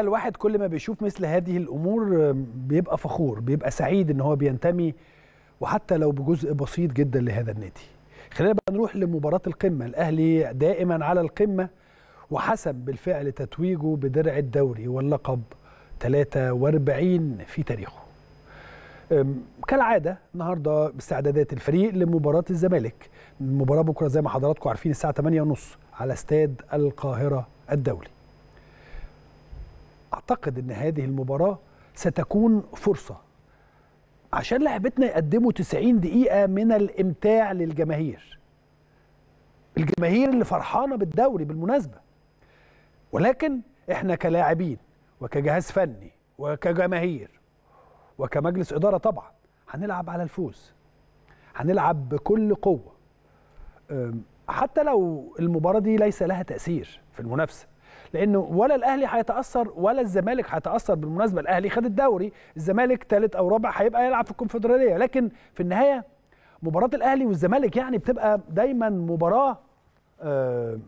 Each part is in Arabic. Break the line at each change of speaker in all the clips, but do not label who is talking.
الواحد كل ما بيشوف مثل هذه الامور بيبقى فخور بيبقى سعيد ان هو بينتمي وحتى لو بجزء بسيط جدا لهذا النادي خلينا بقى نروح لمباراه القمه الاهلي دائما على القمه وحسب بالفعل تتويجه بدرع الدوري واللقب 43 في تاريخه كالعادة النهاردة استعدادات الفريق لمباراة الزمالك المباراة بكرة زي ما حضراتكم عارفين الساعة 8:30 على استاد القاهرة الدولي اعتقد ان هذه المباراه ستكون فرصه عشان لاعبتنا يقدموا 90 دقيقه من الامتاع للجماهير الجماهير اللي فرحانه بالدوري بالمناسبه ولكن احنا كلاعبين وكجهاز فني وكجماهير وكمجلس اداره طبعا هنلعب على الفوز هنلعب بكل قوه حتى لو المباراه دي ليس لها تاثير في المنافسه لانه ولا الاهلي هيتاثر ولا الزمالك هيتاثر بالمناسبه الاهلي خد الدوري الزمالك ثالث او رابع هيبقى يلعب في الكونفدراليه لكن في النهايه مباراه الاهلي والزمالك يعني بتبقى دايما مباراه آه،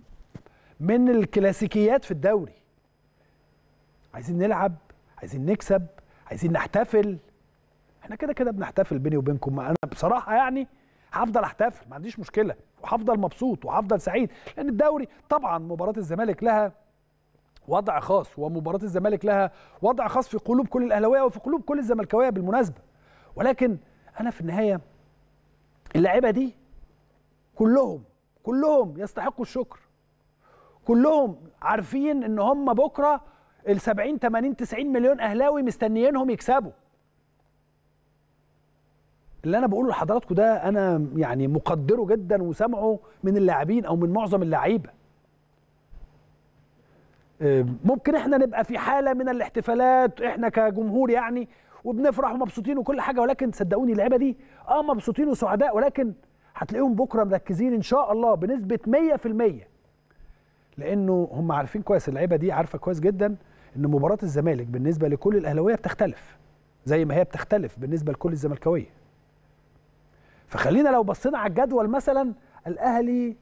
من الكلاسيكيات في الدوري عايزين نلعب عايزين نكسب عايزين نحتفل احنا كده كده بنحتفل بيني وبينكم انا بصراحه يعني هفضل احتفل ما عنديش مشكله وهفضل مبسوط وهفضل سعيد لان الدوري طبعا مباراه الزمالك لها وضع خاص ومباراة الزمالك لها وضع خاص في قلوب كل الأهلاوية وفي قلوب كل الزملكاوية بالمناسبة ولكن أنا في النهاية اللعيبة دي كلهم كلهم يستحقوا الشكر كلهم عارفين ان هم بكره ال 70 80 90 مليون اهلاوي مستنيينهم يكسبوا اللي انا بقوله لحضراتكم ده انا يعني مقدره جدا وسامعه من اللاعبين او من معظم اللعيبه ممكن احنا نبقى في حاله من الاحتفالات احنا كجمهور يعني وبنفرح ومبسوطين وكل حاجه ولكن صدقوني اللعيبه دي اه مبسوطين وسعداء ولكن هتلاقيهم بكره مركزين ان شاء الله بنسبه 100% لانه هم عارفين كويس اللعيبه دي عارفه كويس جدا ان مباراه الزمالك بالنسبه لكل الاهلاويه بتختلف زي ما هي بتختلف بالنسبه لكل الزملكاويه فخلينا لو بصينا على الجدول مثلا الاهلي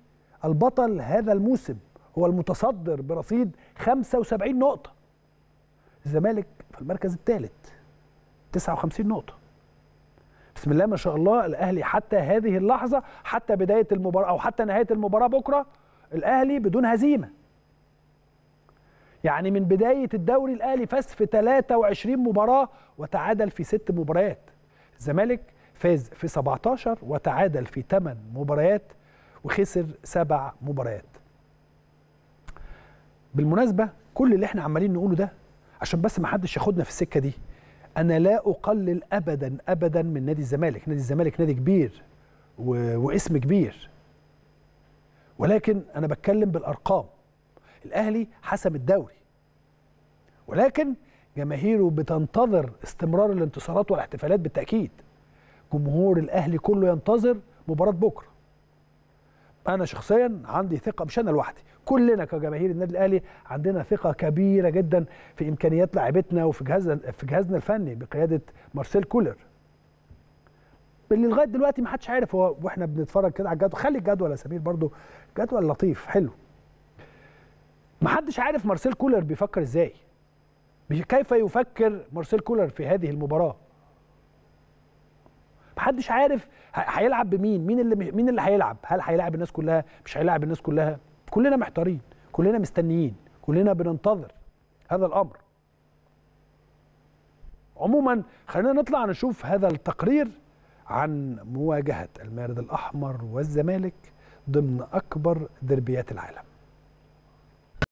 البطل هذا الموسم هو المتصدر برصيد 75 نقطة الزمالك في المركز الثالث 59 نقطة بسم الله ما شاء الله الأهلي حتى هذه اللحظة حتى بداية المباراة أو حتى نهاية المباراة بكرة الأهلي بدون هزيمة يعني من بداية الدوري الأهلي فاز في 23 مباراة وتعادل في 6 مباريات الزمالك فاز في 17 وتعادل في 8 مباريات وخسر 7 مباريات بالمناسبه كل اللي احنا عمالين نقوله ده عشان بس ما حدش ياخدنا في السكه دي انا لا اقلل ابدا ابدا من نادي الزمالك نادي الزمالك نادي كبير و... واسم كبير ولكن انا بتكلم بالارقام الاهلي حسم الدوري ولكن جماهيره بتنتظر استمرار الانتصارات والاحتفالات بالتاكيد جمهور الاهلي كله ينتظر مباراه بكره انا شخصيا عندي ثقه مش انا لوحدي كلنا كجماهير النادي الاهلي عندنا ثقه كبيره جدا في امكانيات لاعبتنا وفي جهازنا في جهازنا الفني بقياده مارسيل كولر اللي لغايه دلوقتي ما حدش عارف هو واحنا بنتفرج كده على الجدول خلي الجدول يا سمير برضو جدول لطيف حلو ما حدش عارف مارسيل كولر بيفكر ازاي كيف يفكر مارسيل كولر في هذه المباراه محدش عارف هيلعب بمين مين اللي مين اللي هيلعب هل هيلاعب الناس كلها مش هيلاعب الناس كلها كلنا محتارين كلنا مستنيين كلنا بننتظر هذا الامر عموما خلينا نطلع نشوف هذا التقرير عن مواجهه المارد الاحمر والزمالك ضمن اكبر دربيات العالم